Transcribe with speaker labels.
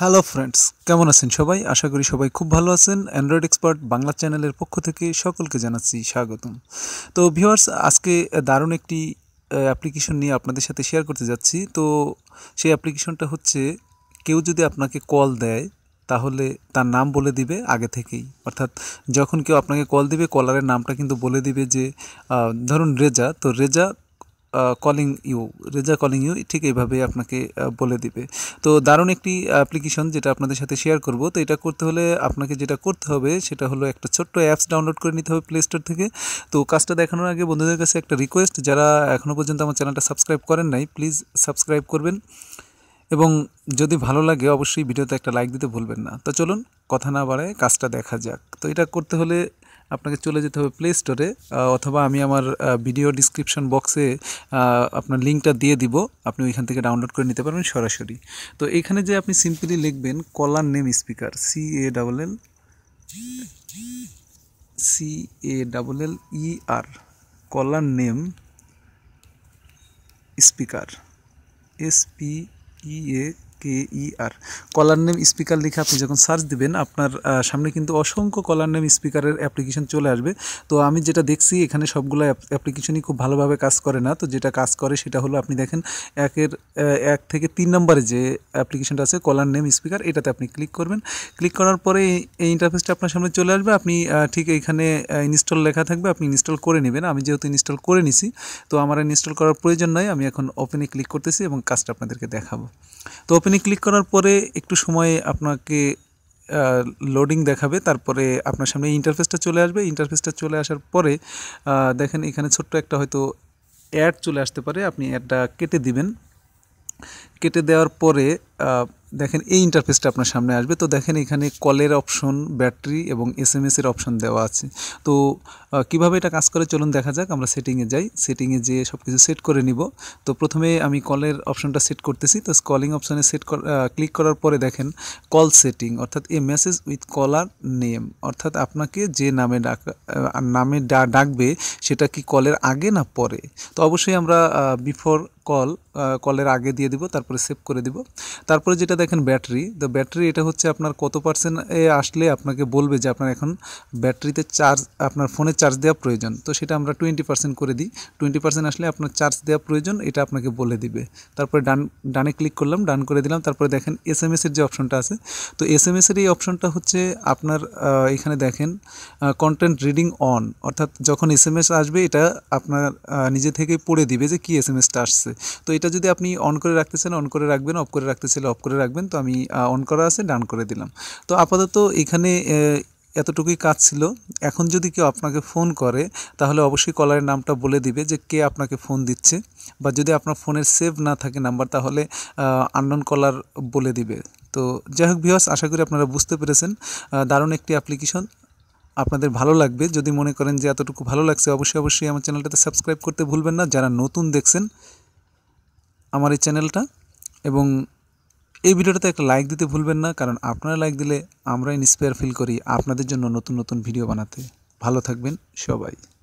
Speaker 1: hello friends কেমন আছেন সবাই আশা করি সবাই খুব ভালো আছেন অ্যান্ড্রয়েড এক্সপার্ট বাংলা চ্যানেলের পক্ষ থেকে সকলকে জানাচ্ছি স্বাগতম তো ভিউয়ার্স আজকে দারুণ একটি অ্যাপ্লিকেশন নিয়ে আপনাদের সাথে শেয়ার করতে যাচ্ছি তো সেই অ্যাপ্লিকেশনটা হচ্ছে কেউ যদি আপনাকে কল দেয় তাহলে তার নাম বলে দিবে আগে থেকেই অর্থাৎ যখন কেউ আপনাকে কল দিবে কলারের নামটা কিন্তু বলে দিবে যে ধরুন রেজা তো Reza calling you Reza calling you ঠিক এইভাবে আপনাকে বলে দিবে তো দারুণ একটি অ্যাপ্লিকেশন যেটা আপনাদের সাথে শেয়ার করব তো এটা করতে হলে আপনাকে যেটা করতে হবে সেটা হলো একটা ছোট্ট অ্যাপস ডাউনলোড করে নিতে হবে প্লে স্টোর থেকে তো কাজটা দেখানোর আগে বন্ধুদের কাছে একটা রিকোয়েস্ট যারা এখনও পর্যন্ত আমার চ্যানেলটা সাবস্ক্রাইব করেন নাই প্লিজ সাবস্ক্রাইব করবেন এবং যদি ভালো লাগে অবশ্যই ভিডিওতে একটা লাইক দিতে ভুলবেন না তো চলুন কথা না বাড়ায় কাজটা দেখা যাক তো এটা করতে হলে আপনাকে চলে যেতে হবে প্লে স্টোরে অথবা আমি আমার ভিডিও ডিসক্রিপশন বক্সে আপনার লিঙ্কটা দিয়ে দিব আপনি ওইখান থেকে ডাউনলোড করে নিতে পারবেন সরাসরি তো এখানে যে আপনি সিম্পলি লিখবেন caller name speaker C A double L C A double L E R caller name speaker S P E A E R caller name speaker লিখে আপনি যখন সার্চ দিবেন আপনার সামনে কিন্তু অসংখ্য কলার নেম স্পিকারের অ্যাপ্লিকেশন চলে আসবে তো আমি যেটা দেখছি এখানে সবগুলো অ্যাপ্লিকেশনই খুব ভালোভাবে কাজ করে না তো যেটা কাজ করে সেটা হলো আপনি দেখেন একের এক থেকে তিন নম্বরে যে অ্যাপ্লিকেশনটা আছে কলার নেম স্পিকার এটাতে আপনি ক্লিক করবেন ক্লিক করার পরে এই ইন্টারফেসটা আপনার সামনে চলে আসবে আপনি ঠিক এখানে ইনস্টল লেখা থাকবে আপনি ইনস্টল করে নেবেন আমি যেহেতু ইনস্টল করে নিছি তো আমার ইনস্টল করার প্রয়োজন নয় আমি এখন ওপেনে ক্লিক করতেছি এবং কাজটা আপনাদেরকে দেখাবো তো ওপেনে ওপেনে ক্লিক করার পরে একটু সময়ে আপনাকে লোডিং দেখাবে তারপরে আপনার সামনে ইন্টারফেসটা চলে আসবে ইন্টারফেসটা চলে আসার পরে দেখেন এখানে ছোট্ট একটা হয়তো অ্যাড চলে আসতে পারে আপনি অ্যাডটা কেটে দিবেন কেটে দেওয়ার পরে দেখেন এই ইন্টারফেসটা আপনার সামনে আসবে তো দেখেন এখানে কলের অপশন ব্যাটারি এবং এস এম এসের অপশন দেওয়া আছে তো কিভাবে এটা কাজ করে চলুন দেখা যাক আমরা সেটিংয়ে যাই সেটিংয়ে যেয়ে সব কিছু সেট করে নিব তো প্রথমে আমি কলের অপশনটা সেট করতেছি তো কলিং অপশানে সেট ক্লিক করার পরে দেখেন কল সেটিং অর্থাৎ এ মেসেজ উইথ কলার নেম অর্থাৎ আপনাকে যে নামে ডাক নামে ডাকবে সেটা কি কলের আগে না পরে তো অবশ্যই আমরা বিফোর কল কলের আগে দিয়ে দিব তারপরে সেভ করে দিব তারপরে যেটা দেখেন ব্যাটারি তো ব্যাটারি এটা হচ্ছে আপনার কত পার্সেন্ট এ আসলে আপনাকে বলবে যে আপনার এখন ব্যাটারিতে চার্জ আপনার ফোনে চার্জ দেওয়া প্রয়োজন তো সেটা আমরা টোয়েন্টি পার্সেন্ট করে দিই টোয়েন্টি পার্সেন্ট আসলে আপনার চার্জ দেওয়া প্রয়োজন এটা আপনাকে বলে দিবে তারপরে ডান ডানে ক্লিক করলাম ডান করে দিলাম তারপরে দেখেন এস এম এসের যে অপশনটা আছে তো এস এম এসের এই অপশনটা হচ্ছে আপনার এখানে দেখেন কন্টেন্ট রিডিং অন অর্থাৎ যখন এস এম এস আসবে এটা আপনার নিজে থেকেই পড়ে দিবে যে কী এস এম এসটা আসছে তো এটা যদি আপনি অন করে রাখতে চান অন করে রাখবেন অফ করে রাখতে চাইলে অফ করে রাখবেন তো আমি অন করা আছে ডান করে দিলাম তো আপাতত এখানে এতটুকুই কাজ ছিল এখন যদি কেউ আপনাকে ফোন করে তাহলে অবশ্যই কলারের নামটা বলে দিবে যে কে আপনাকে ফোন দিচ্ছে বা যদি আপনার ফোনের সেভ না থাকে নাম্বার তাহলে আননোন কলার বলে দিবে তো যাই হোক ভিওস আশা করি আপনারা বুঝতে পেরেছেন দারুণ একটি অ্যাপ্লিকেশন আপনাদের ভালো লাগবে যদি মনে করেন যে এতটুকু ভালো লাগছে অবশ্যই অবশ্যই আমার চ্যানেলটাতে সাবস্ক্রাইব করতে ভুলবেন না যারা নতুন দেখছেন আমার এই চ্যানেলটা এবং এই ভিডিওটাতে একটা লাইক দিতে ভুলবেন না কারণ আপনারা লাইক দিলে আমরা ইন্সপায়ার ফিল করি আপনাদের জন্য নতুন নতুন ভিডিও বানাতে ভালো থাকবেন সবাই